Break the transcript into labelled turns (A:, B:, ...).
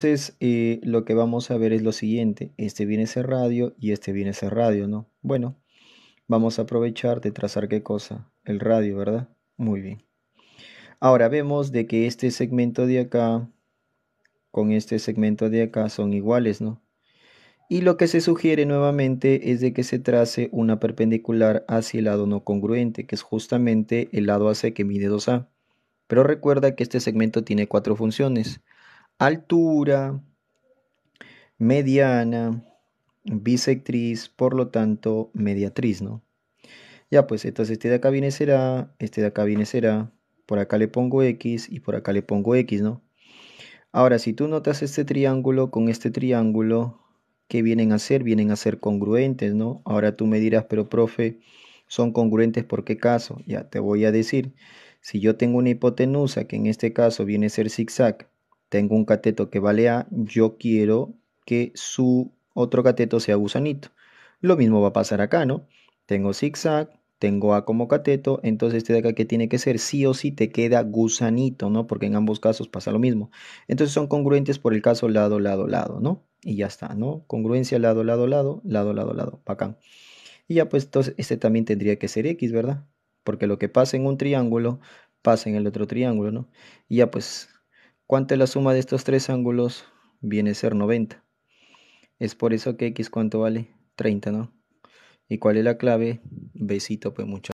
A: Entonces, eh, lo que vamos a ver es lo siguiente, este viene ser radio y este viene ese radio, ¿no? Bueno, vamos a aprovechar de trazar qué cosa, el radio, ¿verdad? Muy bien. Ahora vemos de que este segmento de acá con este segmento de acá son iguales, ¿no? Y lo que se sugiere nuevamente es de que se trace una perpendicular hacia el lado no congruente, que es justamente el lado AC que mide 2A. Pero recuerda que este segmento tiene cuatro funciones altura, mediana, bisectriz, por lo tanto, mediatriz, ¿no? Ya, pues entonces este de acá viene será, este de acá viene será, por acá le pongo X y por acá le pongo X, ¿no? Ahora, si tú notas este triángulo con este triángulo, ¿qué vienen a ser? Vienen a ser congruentes, ¿no? Ahora tú me dirás, pero profe, ¿son congruentes por qué caso? Ya te voy a decir, si yo tengo una hipotenusa, que en este caso viene a ser zigzag, tengo un cateto que vale A, yo quiero que su otro cateto sea gusanito. Lo mismo va a pasar acá, ¿no? Tengo zigzag, tengo A como cateto, entonces este de acá que tiene que ser sí o sí te queda gusanito, ¿no? Porque en ambos casos pasa lo mismo. Entonces son congruentes por el caso lado, lado, lado, ¿no? Y ya está, ¿no? Congruencia lado, lado, lado, lado, lado, lado, acá. Y ya pues este también tendría que ser X, ¿verdad? Porque lo que pasa en un triángulo pasa en el otro triángulo, ¿no? Y ya pues ¿Cuánto es la suma de estos tres ángulos? Viene a ser 90. Es por eso que x cuánto vale? 30, ¿no? ¿Y cuál es la clave? Besito, pues mucho